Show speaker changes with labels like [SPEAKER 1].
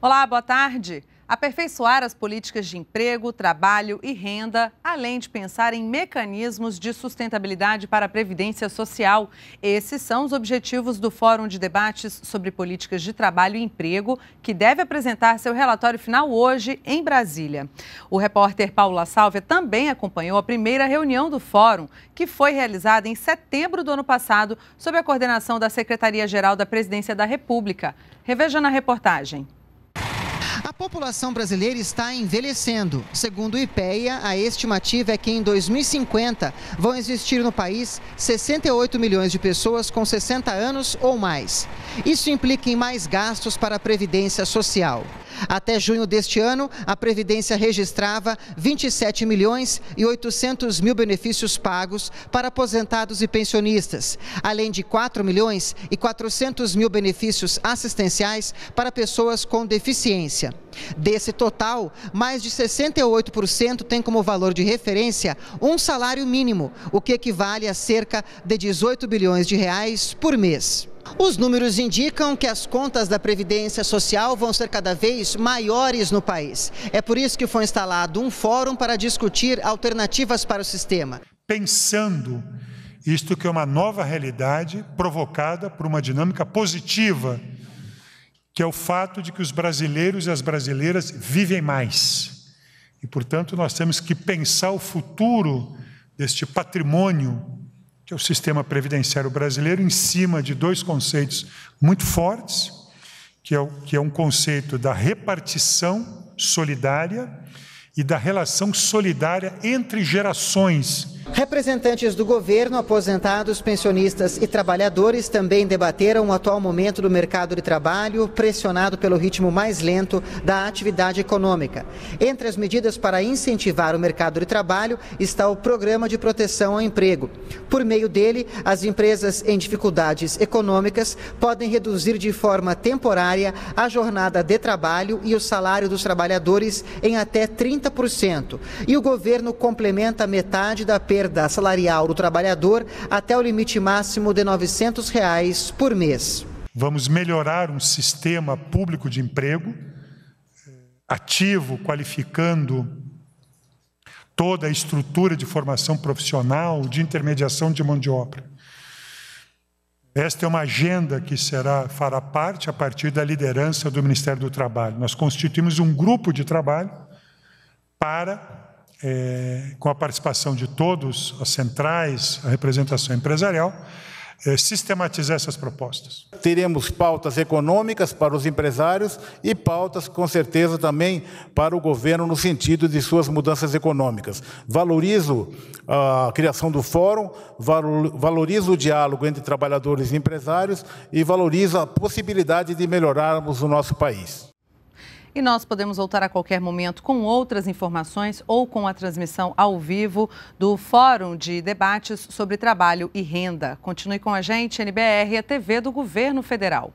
[SPEAKER 1] Olá, boa tarde. Aperfeiçoar as políticas de emprego, trabalho e renda, além de pensar em mecanismos de sustentabilidade para a previdência social. Esses são os objetivos do Fórum de Debates sobre Políticas de Trabalho e Emprego, que deve apresentar seu relatório final hoje em Brasília. O repórter Paula Sálvia também acompanhou a primeira reunião do Fórum, que foi realizada em setembro do ano passado, sob a coordenação da Secretaria-Geral da Presidência da República. Reveja na reportagem.
[SPEAKER 2] A população brasileira está envelhecendo. Segundo o IPEA, a estimativa é que em 2050 vão existir no país 68 milhões de pessoas com 60 anos ou mais. Isso implica em mais gastos para a previdência social. Até junho deste ano, a Previdência registrava 27 milhões e 800 mil benefícios pagos para aposentados e pensionistas, além de 4 milhões e 400 mil benefícios assistenciais para pessoas com deficiência. Desse total, mais de 68% tem como valor de referência um salário mínimo, o que equivale a cerca de 18 bilhões de reais por mês. Os números indicam que as contas da Previdência Social vão ser cada vez maiores no país. É por isso que foi instalado um
[SPEAKER 3] fórum para
[SPEAKER 2] discutir
[SPEAKER 3] alternativas para o sistema. Pensando isto que é uma nova realidade provocada por uma dinâmica positiva, que é o fato de que os brasileiros e as brasileiras vivem mais. E, portanto, nós temos que pensar o futuro deste patrimônio que é o sistema previdenciário brasileiro, em cima de dois conceitos muito fortes, que é, o, que é um conceito da repartição solidária e da relação solidária entre gerações Representantes do governo, aposentados,
[SPEAKER 2] pensionistas e trabalhadores também debateram o atual momento do mercado de trabalho, pressionado pelo ritmo mais lento da atividade econômica. Entre as medidas para incentivar o mercado de trabalho está o Programa de Proteção ao Emprego. Por meio dele, as empresas em dificuldades econômicas podem reduzir de forma temporária a jornada de trabalho e o salário dos trabalhadores em até 30%. E o governo complementa metade da pena perda salarial do trabalhador até o limite máximo de R$ 900 reais por mês.
[SPEAKER 3] Vamos melhorar um sistema público de emprego ativo, qualificando toda a estrutura de formação profissional, de intermediação de mão de obra. Esta é uma agenda que será fará parte a partir da liderança do Ministério do Trabalho. Nós constituímos um grupo de trabalho para é, com a participação de todos, as centrais, a representação empresarial, é, sistematizar essas propostas. Teremos pautas econômicas para os empresários e pautas, com certeza, também para o governo no sentido de suas mudanças econômicas. Valorizo a criação do fórum, valorizo o diálogo entre trabalhadores e empresários e valorizo a possibilidade de melhorarmos o nosso país.
[SPEAKER 1] E nós podemos voltar a qualquer momento com outras informações ou com a transmissão ao vivo do Fórum de Debates sobre Trabalho e Renda. Continue com a gente, NBR, a TV do Governo Federal.